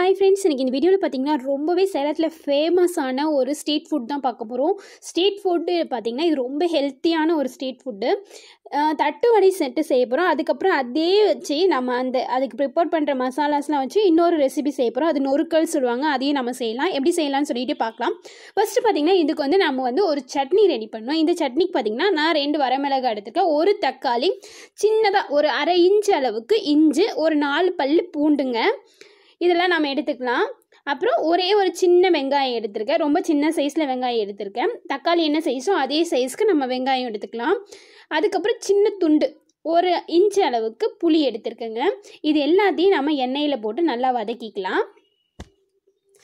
hi friends இன்றைக்கி இந்த வீடியோவில் பார்த்தீங்கன்னா ரொம்பவே சேலத்தில் ஃபேமஸான ஒரு ஸ்ட்ரீட் ஃபுட் தான் பார்க்க போகிறோம் ஸ்ட்ரீட் ஃபுட்டு பார்த்திங்கன்னா இது ரொம்ப ஹெல்த்தியான ஒரு ஸ்ட்ரீட் ஃபுட்டு தட்டு செட்டு செய்ய போகிறோம் அதுக்கப்புறம் அதே வச்சு நம்ம அந்த அதுக்கு ப்ரிப்பேர் பண்ணுற மசாலாஸ்லாம் வச்சு இன்னொரு ரெசிபி செய்ய போகிறோம் அது நொறுக்கல் சொல்லுவாங்க அதையும் நம்ம செய்யலாம் எப்படி செய்யலாம்னு சொல்லிட்டு பார்க்கலாம் ஃபஸ்ட்டு பார்த்திங்கன்னா இதுக்கு வந்து நம்ம வந்து ஒரு சட்னி ரெடி பண்ணோம் இந்த சட்னிக்கு பார்த்திங்கன்னா நான் ரெண்டு வரமிளகாய் எடுத்துருக்கேன் ஒரு தக்காளி சின்னதாக ஒரு அரை இன்ச்சு அளவுக்கு இஞ்சி ஒரு நாலு பல் பூண்டுங்க இதெல்லாம் நம்ம எடுத்துக்கலாம் அப்புறம் ஒரே ஒரு சின்ன வெங்காயம் எடுத்திருக்கேன் ரொம்ப சின்ன சைஸில் வெங்காயம் எடுத்திருக்கேன் தக்காளி என்ன சைஸோ அதே சைஸ்க்கு நம்ம வெங்காயம் எடுத்துக்கலாம் அதுக்கப்புறம் சின்ன துண்டு ஒரு இன்ச்சு அளவுக்கு புளி எடுத்திருக்கேங்க இது எல்லாத்தையும் நம்ம எண்ணெயில் போட்டு நல்லா வதக்கிக்கலாம்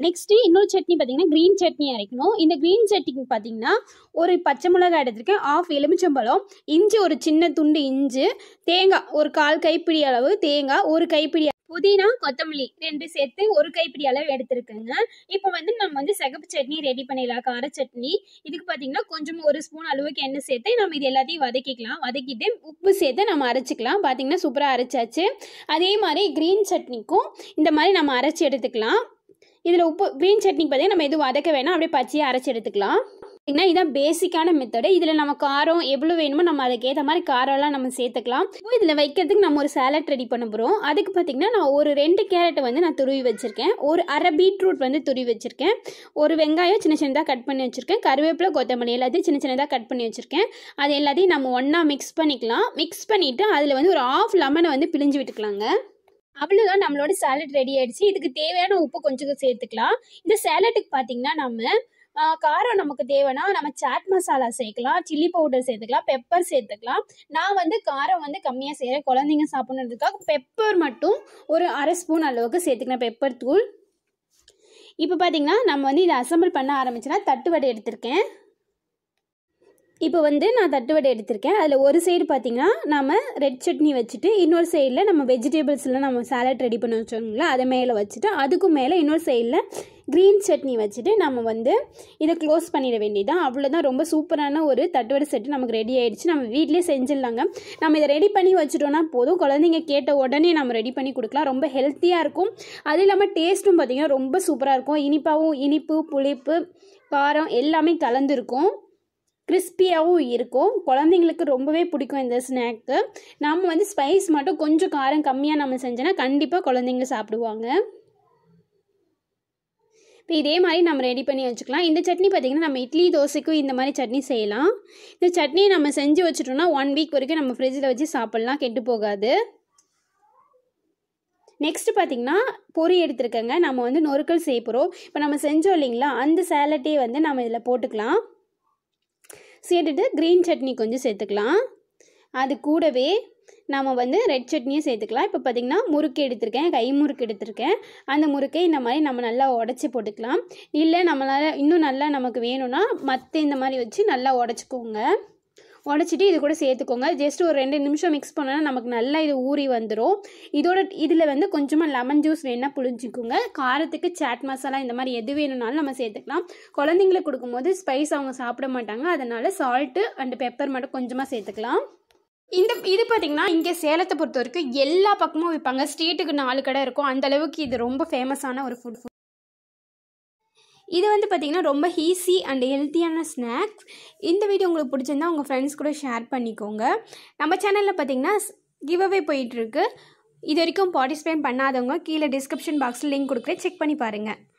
நெக்ஸ்ட்டு இன்னொரு சட்னி பார்த்தீங்கன்னா க்ரீன் சட்னி அரைக்கணும் இந்த க்ரீன் சட்னிக்கு பார்த்தீங்கன்னா ஒரு பச்சை மிளகாய் எடுத்துருக்கேன் ஆஃப் எலுமிச்சம்பழம் இஞ்சி ஒரு சின்ன துண்டு இஞ்சி தேங்காய் ஒரு கால் கைப்பிடி அளவு தேங்காய் ஒரு கைப்பிடி புதினா கொத்தமல்லி ரெண்டு சேர்த்து ஒரு கைப்பிடி அளவு எடுத்துருக்கேங்க இப்போ வந்து நம்ம வந்து சிகப்பு சட்னி ரெடி பண்ணிடலாம் கார சட்னி இதுக்கு பார்த்தீங்கன்னா கொஞ்சம் ஒரு ஸ்பூன் அளவுக்கு எண்ணெய் சேர்த்து நம்ம இது எல்லாத்தையும் வதக்கிக்கலாம் வதக்கிட்டு உப்பு சேர்த்து நம்ம அரைச்சிக்கலாம் பார்த்தீங்கன்னா சூப்பராக அரைச்சாச்சு அதே மாதிரி க்ரீன் சட்னிக்கும் இந்த மாதிரி நம்ம அரைச்சி எடுத்துக்கலாம் இதில் உப்பு க்ரீன் சட்னி பார்த்தீங்கன்னா நம்ம எதுவும் வதக்க வேணாம் அப்படியே பச்சையாக அரைச்சி எடுத்துக்கலாம் பார்த்தீங்கன்னா இதான் பேசிக்கான மெத்தடு இதில் நம்ம காரம் எவ்வளோ வேணுமோ நம்ம அதுக்கேற்ற மாதிரி காரம்லாம் நம்ம சேர்த்துக்கலாம் இதில் வைக்கிறதுக்கு நம்ம ஒரு சேலட் ரெடி பண்ண போகிறோம் அதுக்கு பார்த்தீங்கன்னா நான் ஒரு ரெண்டு கேரட்டை வந்து நான் துருவி வச்சுருக்கேன் ஒரு அரை பீட்ரூட் வந்து துருவி வச்சுருக்கேன் ஒரு வெங்காயம் சின்ன சின்னதாக கட் பண்ணி வச்சுருக்கேன் கருவேப்பிலை கொத்தமல்லி எல்லாத்தையும் சின்ன சின்னதாக கட் பண்ணி வச்சுருக்கேன் அது எல்லாத்தையும் நம்ம ஒன்றா மிக்ஸ் பண்ணிக்கலாம் மிக்ஸ் பண்ணிவிட்டு அதில் வந்து ஒரு ஆஃப் லெமனை வந்து பிழிஞ்சு விட்டுக்கலாங்க அவ்வளோதான் நம்மளோட சேலட் ரெடி ஆகிடுச்சு இதுக்கு தேவையான உப்பு கொஞ்சம் சேர்த்துக்கலாம் இந்த சேலட்டுக்கு பார்த்தீங்கன்னா நம்ம காரம் நமக்கு தேவைன்னா நம்ம சாட் மசாலா சேர்க்கலாம் சில்லி பவுடர் சேர்த்துக்கலாம் பெப்பர் சேர்த்துக்கலாம் நான் வந்து காரம் வந்து கம்மியாக செய்கிறேன் குழந்தைங்க சாப்பிட்ணுன்றதுக்காக பெப்பர் மட்டும் ஒரு அரை ஸ்பூன் அளவுக்கு சேர்த்துக்கலாம் பெப்பர் தூள் இப்போ பார்த்தீங்கன்னா நம்ம வந்து இதை அசம்பிள் பண்ண ஆரம்பிச்சுன்னா தட்டுவடை எடுத்திருக்கேன் இப்போ வந்து நான் தட்டுவடை எடுத்திருக்கேன் அதில் ஒரு சைடு பார்த்தீங்கன்னா நம்ம ரெட் சட்னி வச்சுட்டு இன்னொரு சைடில் நம்ம வெஜிடபிள்ஸ்லாம் நம்ம சாலட் ரெடி பண்ணி வச்சோங்களா அதை மேலே வச்சுட்டு அதுக்கும் மேலே இன்னொரு சைடில் க்ரீன் சட்னி வச்சுட்டு நம்ம வந்து இதை க்ளோஸ் பண்ணிட வேண்டியதான் அவ்வளோதான் ரொம்ப சூப்பரான ஒரு தட்டுவடை செட்டு நமக்கு ரெடி ஆகிடுச்சு நம்ம வீட்டிலே செஞ்சிடலாங்க நம்ம இதை ரெடி பண்ணி வச்சுட்டோம்னா போதும் குழந்தைங்க கேட்ட உடனே நம்ம ரெடி பண்ணி கொடுக்கலாம் ரொம்ப ஹெல்த்தியாக இருக்கும் அது இல்லாமல் டேஸ்ட்டும் பார்த்திங்கன்னா ரொம்ப சூப்பராக இருக்கும் இனிப்பாகவும் இனிப்பு புளிப்பு காரம் எல்லாமே கலந்துருக்கும் கிறிஸ்பியாகவும் இருக்கும் குழந்தைங்களுக்கு ரொம்பவே பிடிக்கும் இந்த ஸ்நாக்கு நம்ம வந்து ஸ்பைஸ் மட்டும் கொஞ்சம் காரம் கம்மியாக நம்ம செஞ்சோன்னா கண்டிப்பாக குழந்தைங்க சாப்பிடுவாங்க இப்போ இதே மாதிரி நம்ம ரெடி பண்ணி வச்சுக்கலாம் இந்த சட்னி பார்த்திங்கன்னா நம்ம இட்லி தோசைக்கும் இந்த மாதிரி சட்னி செய்யலாம் இந்த சட்னியை நம்ம செஞ்சு வச்சுட்டோம்னா ஒன் வீக் வரைக்கும் நம்ம ஃப்ரிட்ஜில் வச்சு சாப்பிட்லாம் கெட்டு போகாது நெக்ஸ்ட் பார்த்திங்கன்னா பொறி எடுத்துருக்கங்க நம்ம வந்து நொறுக்கல் செய்ய போகிறோம் இப்போ நம்ம செஞ்சோம் இல்லைங்களா அந்த சேலட்டே வந்து நம்ம இதில் போட்டுக்கலாம் சேர்த்துட்டு க்ரீன் சட்னி கொஞ்சம் சேர்த்துக்கலாம் அது கூடவே நாம் வந்து ரெட் சட்னியும் சேர்த்துக்கலாம் இப்போ பார்த்திங்கன்னா முறுக்கு எடுத்திருக்கேன் கை முறுக்கு எடுத்திருக்கேன் அந்த முறுக்கை இந்த மாதிரி நம்ம நல்லா உடச்சி போட்டுக்கலாம் இல்லை நம்மளால் இன்னும் நல்லா நமக்கு வேணும்னா மற்ற இந்த மாதிரி வச்சு நல்லா உடச்சிக்கோங்க உடச்சிட்டு இது கூட சேர்த்துக்கோங்க ஜஸ்ட் ஒரு ரெண்டு நிமிஷம் மிக்ஸ் பண்ணோன்னா நமக்கு நல்லா இது ஊறி வந்துடும் இதோட இதில் வந்து கொஞ்சமாக லெமன் ஜூஸ் வேணால் புளிஞ்சிக்கோங்க காரத்துக்கு சாட் மசாலா இந்த மாதிரி எது வேணும்னாலும் நம்ம சேர்த்துக்கலாம் குழந்தைங்களுக்கு கொடுக்கும்போது ஸ்பைஸ் அவங்க சாப்பிட மாட்டாங்க அதனால் சால்ட்டு அண்ட் பெப்பர் மட்டும் கொஞ்சமாக சேர்த்துக்கலாம் இந்த இது பார்த்திங்கன்னா இங்கே சேலத்தை பொறுத்த வரைக்கும் எல்லா பக்கமும் விற்பாங்க ஸ்ட்ரீட்டுக்கு நாலு கடை இருக்கும் அந்த அளவுக்கு இது ரொம்ப ஃபேமஸான ஒரு ஃபுட் இது வந்து பார்த்திங்கன்னா ரொம்ப ஈஸி அண்ட் ஹெல்த்தியான ஸ்நாக்ஸ் இந்த வீடியோ உங்களுக்கு பிடிச்சிருந்தா உங்கள் ஃப்ரெண்ட்ஸ் கூட ஷேர் பண்ணிக்கோங்க நம்ம சேனலில் பார்த்தீங்கன்னா கிவ் அவே போயிட்டுருக்கு இது வரைக்கும் பார்ட்டிசிபேட் பண்ணாதவங்க கீழே டிஸ்கிரிப்ஷன் பாக்ஸில் லிங்க் கொடுக்குறேன் செக் பண்ணி பாருங்கள்